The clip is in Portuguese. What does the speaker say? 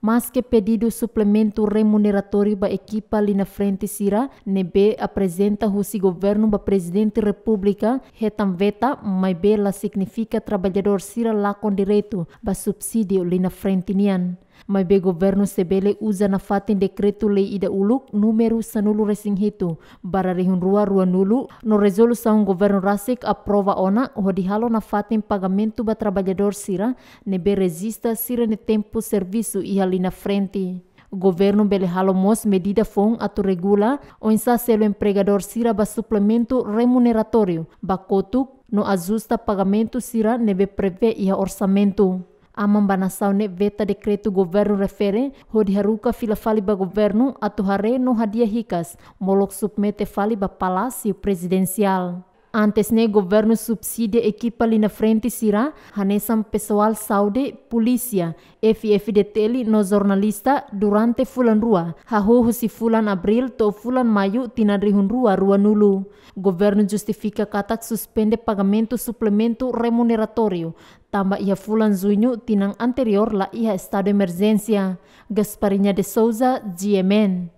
Mas que pedido suplemento remuneratório ba equipa ali na frente sira, nebe apresenta o si governo ba presidente república, retam veta, mai bela significa trabalhador sira lá com direito ba subsídio ali na frente nian. Mai be governo sebele uza na fatin decreto lei ida uluk número sanulu resing hitu. Bara rihun rua rua nulu, no resolução governo rasik aprova ona o dihalo na fatin pagamento ba trabalhador sira, nebe resista sira ne tempo serviço e ali na frente. O governo halo mos medida fon atu regula o insacelo empregador sira ba suplemento remuneratório, ba no ajusta pagamento sira nebe prevê ia orçamento. amambana saune veta decreto governo refere hodi haruka fila ba governo atu hare no hadiah hikas molok submete fali ba palasi presidencial. Antesne governo subsidia equipa lina frente sira hanesam pessoal saude polícia FFDTL no jornalista durante fulan rua hahohu si fulan abril to fulan mayu tinadrihun rua rua nulu. Governo justifica katak suspende pagamento suplemento remuneratorio. tambah ia fulan junho tinang anterior la ia estado emergencia. Gasparinya de Souza, GMN.